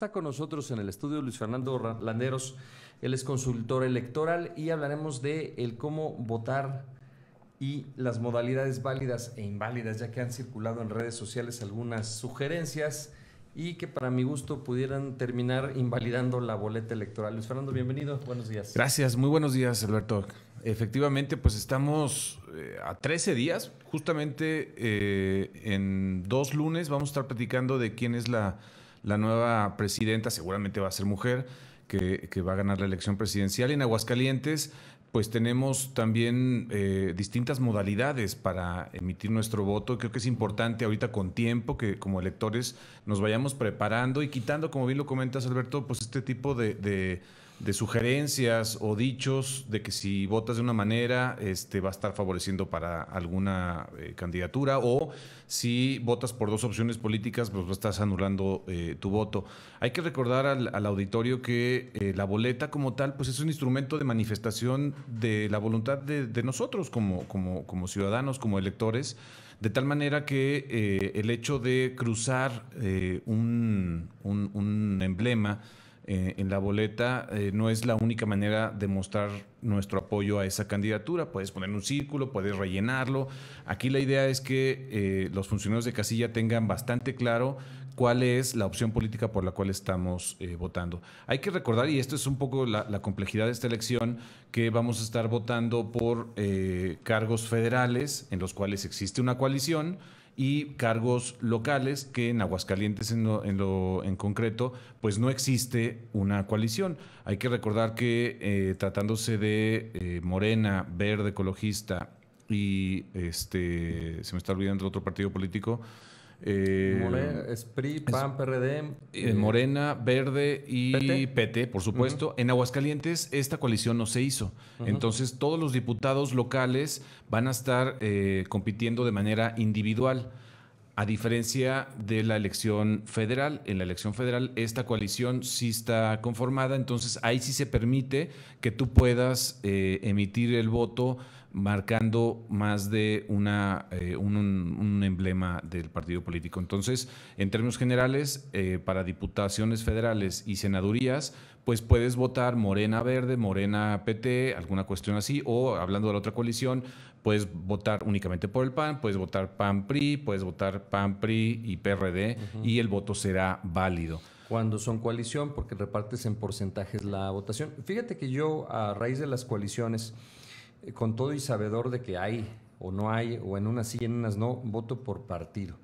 Está con nosotros en el estudio Luis Fernando Landeros, él es consultor electoral y hablaremos de el cómo votar y las modalidades válidas e inválidas, ya que han circulado en redes sociales algunas sugerencias y que para mi gusto pudieran terminar invalidando la boleta electoral. Luis Fernando, bienvenido, buenos días. Gracias, muy buenos días Alberto. Efectivamente, pues estamos eh, a 13 días, justamente eh, en dos lunes vamos a estar platicando de quién es la la nueva presidenta seguramente va a ser mujer, que, va a ganar la elección presidencial. Y en Aguascalientes, pues tenemos también eh, distintas modalidades para emitir nuestro voto. Creo que es importante ahorita con tiempo que como electores nos vayamos preparando y quitando, como bien lo comentas Alberto, pues este tipo de de sugerencias o dichos de que si votas de una manera este, va a estar favoreciendo para alguna eh, candidatura o si votas por dos opciones políticas pues estás anulando eh, tu voto. Hay que recordar al, auditorio que eh, la boleta como tal pues es un instrumento de manifestación de la voluntad de, nosotros como, como, como ciudadanos, como electores, de tal manera que el hecho de cruzar un, un emblema eh, en la boleta, eh, no es la única manera de mostrar nuestro apoyo a esa candidatura. Puedes poner un círculo, puedes rellenarlo. Aquí la idea es que eh, los funcionarios de casilla tengan bastante claro cuál es la opción política por la cual estamos eh, votando. Hay que recordar, y esto es un poco la, complejidad de esta elección, que vamos a estar votando por eh, cargos federales en los cuales existe una coalición y cargos locales que en Aguascalientes en lo, en, concreto pues no existe una coalición. Hay que recordar que eh, tratándose de Morena, Verde, Ecologista y este se me está olvidando el otro partido político, eh, Morena, eh, eh, Morena, Verde y PT, por supuesto. En Aguascalientes esta coalición no se hizo. Entonces todos los diputados locales van a estar compitiendo de manera individual. A diferencia de la elección federal, en la elección federal esta coalición sí está conformada, entonces ahí sí se permite que tú puedas emitir el voto marcando más de una, eh, un, emblema del partido político. Entonces, en términos generales, eh, para diputaciones federales y senadurías, pues puedes votar Morena Verde, Morena PT, alguna cuestión así, o hablando de la otra coalición, puedes votar únicamente por el PAN, puedes votar PAN-PRI, puedes votar PAN-PRI y PRD, y el voto será válido cuando son coalición, porque repartes en porcentajes la votación. Fíjate que yo, a raíz de las coaliciones, eh, con todo y sabedor de que hay o no hay, o en unas sí y en unas no, voto por partido.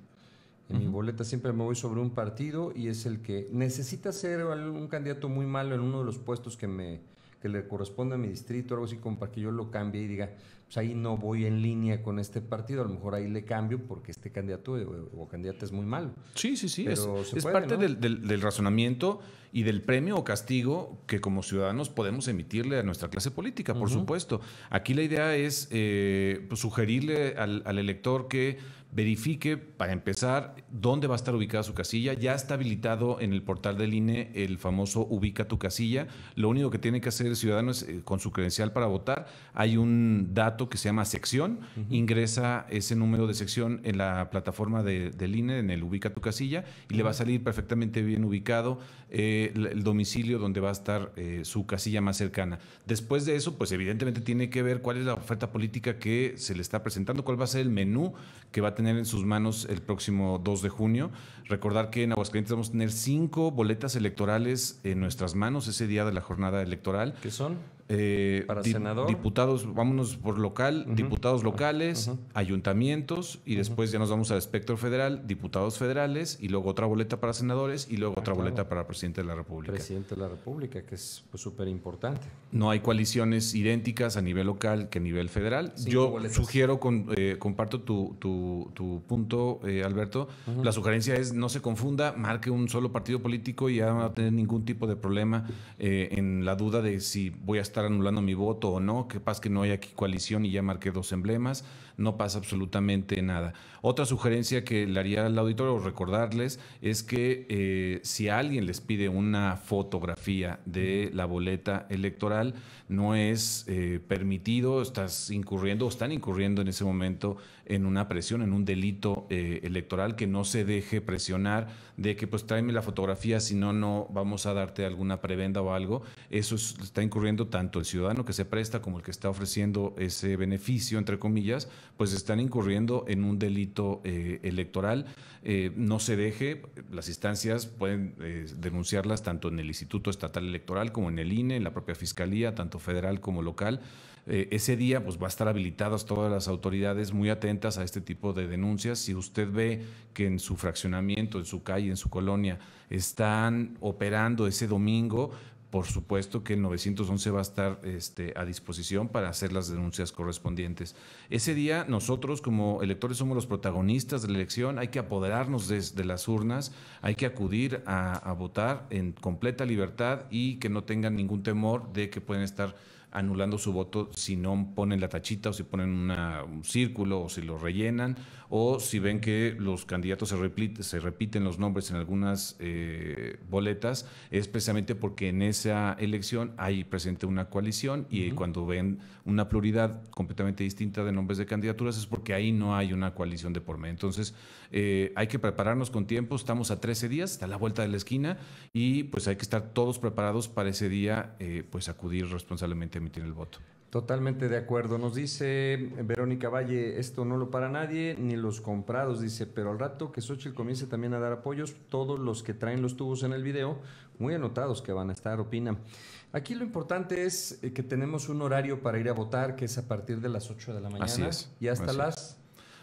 En mi boleta siempre me voy sobre un partido y es el que necesita ser un candidato muy malo en uno de los puestos que me que le corresponde a mi distrito, algo así como para que yo lo cambie y diga, pues, ahí no voy en línea con este partido, a lo mejor ahí le cambio porque este candidato eh, o, candidata es muy malo. Sí, sí, sí, es, parte del, razonamiento y del premio o castigo que como ciudadanos podemos emitirle a nuestra clase política, por supuesto. Aquí la idea es eh, pues, sugerirle al, elector que verifique para empezar dónde va a estar ubicada su casilla. Ya está habilitado en el portal del INE el famoso ubica tu casilla. Lo único que tiene que hacer el ciudadano es eh, con su credencial para votar. Hay un dato que se llama sección. Ingresa ese número de sección en la plataforma de, del INE, en el Ubica tu casilla, y le va a salir perfectamente bien ubicado eh, el, domicilio donde va a estar eh, su casilla más cercana. Después de eso, pues evidentemente tiene que ver cuál es la oferta política que se le está presentando, cuál va a ser el menú que va a tener en sus manos el próximo 2 de junio. Recordar que en Aguascalientes vamos a tener cinco boletas electorales en nuestras manos ese día de la jornada electoral. ¿Qué son? Eh, para senadores, Diputados, vámonos por local, diputados locales, ayuntamientos y después ya nos vamos al espectro federal, diputados federales y luego otra boleta para senadores y luego ah, otra boleta para presidente de la República. Presidente de la República, que es súper pues, importante. No hay coaliciones idénticas a nivel local que a nivel federal. Yo sugiero, con, eh, comparto tu, punto, eh, Alberto. La sugerencia es no se confunda, marque un solo partido político y ya no va a tener ningún tipo de problema en la duda de si voy a estar estar anulando mi voto o no, que pasa que no hay aquí coalición y ya marqué dos emblemas, no pasa absolutamente nada. Otra sugerencia que le haría al auditorio recordarles es que eh, si alguien les pide una fotografía de la boleta electoral, no es eh, permitido, estás incurriendo o están incurriendo en ese momento en una presión, en un delito eh, electoral que no se deje presionar de que pues tráeme la fotografía, si no, no vamos a darte alguna prebenda o algo. Eso está incurriendo también tanto el ciudadano que se presta como el que está ofreciendo ese beneficio, entre comillas, pues están incurriendo en un delito eh, electoral. Eh, no se deje, las instancias pueden eh, denunciarlas tanto en el Instituto Estatal Electoral como en el INE, en la propia Fiscalía, tanto federal como local. ese día pues va a estar habilitadas todas las autoridades muy atentas a este tipo de denuncias. Si usted ve que en su fraccionamiento, en su calle, en su colonia, están operando ese domingo, por supuesto que el 911 va a estar este, a disposición para hacer las denuncias correspondientes. Ese día nosotros como electores somos los protagonistas de la elección, hay que apoderarnos de, las urnas, hay que acudir a, a votar en completa libertad y que no tengan ningún temor de que pueden estar anulando su voto si no ponen la tachita o si ponen un círculo o si lo rellenan o si ven que los candidatos se, se repiten los nombres en algunas eh, boletas, es precisamente porque en esa elección hay presente una coalición y cuando ven una pluralidad completamente distinta de nombres de candidaturas es porque ahí no hay una coalición de por medio. Entonces eh, hay que prepararnos con tiempo, estamos a 13 días, está a la vuelta de la esquina y pues hay que estar todos preparados para ese día, eh, pues acudir responsablemente el voto. Totalmente de acuerdo. Nos dice Verónica Valle, esto no lo para nadie, ni los comprados, dice, pero al rato que Xochitl comience también a dar apoyos, todos los que traen los tubos en el video, muy anotados que van a estar, opinan. Aquí lo importante es eh, que tenemos un horario para ir a votar, que es a partir de las 8 de la mañana. Y hasta las...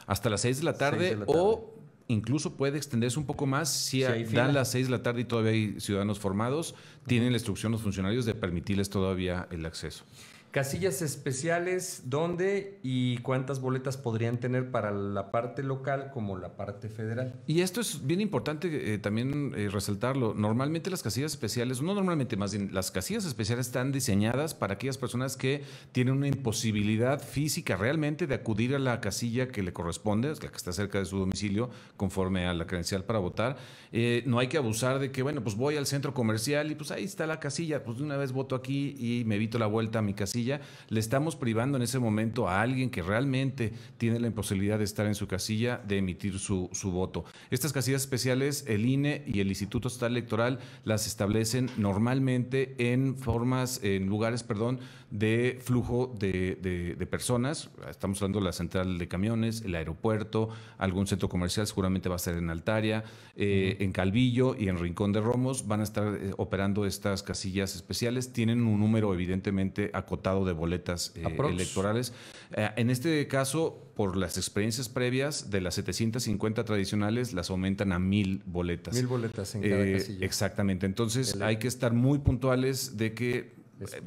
Hasta las 6 de la tarde, de la tarde. o incluso puede extenderse un poco más si, dan las 6 de la tarde y todavía hay ciudadanos formados, tienen la instrucción los funcionarios de permitirles todavía el acceso. Casillas especiales, ¿dónde y cuántas boletas podrían tener para la parte local como la parte federal? Y esto es bien importante eh, también eh, resaltarlo. Normalmente las casillas especiales, no normalmente, más bien las casillas especiales están diseñadas para aquellas personas que tienen una imposibilidad física realmente de acudir a la casilla que le corresponde, la que está cerca de su domicilio, conforme a la credencial para votar. Eh, no hay que abusar de que, bueno, pues voy al centro comercial y pues ahí está la casilla, pues de una vez voto aquí y me evito la vuelta a mi casilla le estamos privando en ese momento a alguien que realmente tiene la imposibilidad de estar en su casilla de emitir su, su voto. Estas casillas especiales, el INE y el Instituto Estatal Electoral las establecen normalmente en formas, en lugares, perdón, de flujo de, personas. Estamos hablando de la central de camiones, el aeropuerto, algún centro comercial, seguramente va a ser en Altaria, eh, en Calvillo y en Rincón de Romos. Van a estar eh, operando estas casillas especiales. Tienen un número evidentemente acotado de boletas eh, electorales. en este caso, por las experiencias previas, de las 750 tradicionales las aumentan a mil boletas. Mil boletas en cada Exactamente. Entonces hay que estar muy puntuales de que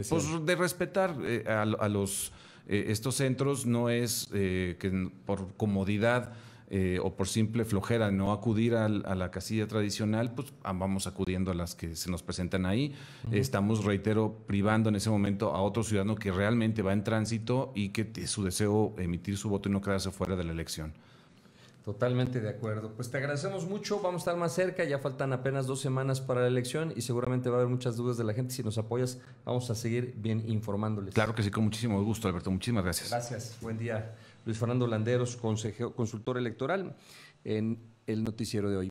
pues de respetar eh, a, los eh, estos centros no es eh, que por comodidad o por simple flojera no acudir a, la casilla tradicional, pues ah, vamos acudiendo a las que se nos presentan ahí. Estamos, reitero, privando en ese momento a otro ciudadano que realmente va en tránsito y que su deseo emitir su voto y no quedarse fuera de la elección. Totalmente de acuerdo. Pues te agradecemos mucho, vamos a estar más cerca, ya faltan apenas dos semanas para la elección y seguramente va a haber muchas dudas de la gente. Si nos apoyas, vamos a seguir bien informándoles. Claro que sí, con muchísimo gusto, Alberto. Muchísimas gracias. Gracias, buen día. Luis Fernando Landeros, consejero, consultor electoral en el noticiero de hoy.